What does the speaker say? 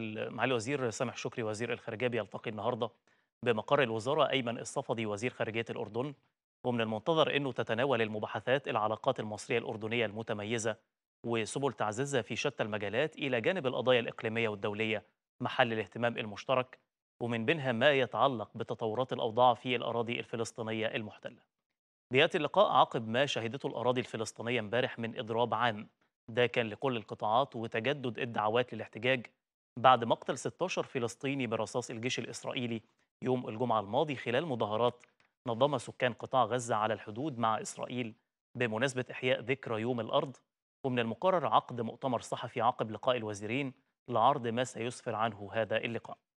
معالي الوزير سامح شكري وزير الخارجيه بيلتقي النهارده بمقر الوزاره ايمن الصفدي وزير خارجيه الاردن ومن المنتظر انه تتناول المباحثات العلاقات المصريه الاردنيه المتميزه وسبل تعزيزها في شتى المجالات الى جانب القضايا الاقليميه والدوليه محل الاهتمام المشترك ومن بينها ما يتعلق بتطورات الاوضاع في الاراضي الفلسطينيه المحتله. بياتي اللقاء عقب ما شهدته الاراضي الفلسطينيه امبارح من اضراب عام ده كان لكل القطاعات وتجدد الدعوات للاحتجاج بعد مقتل 16 فلسطيني برصاص الجيش الإسرائيلي يوم الجمعة الماضي خلال مظاهرات نظمها سكان قطاع غزة على الحدود مع إسرائيل بمناسبة إحياء ذكرى يوم الأرض ومن المقرر عقد مؤتمر صحفي عقب لقاء الوزيرين لعرض ما سيسفر عنه هذا اللقاء